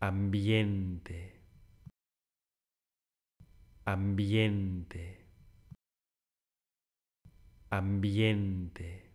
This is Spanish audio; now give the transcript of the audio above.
ambiente, ambiente, ambiente.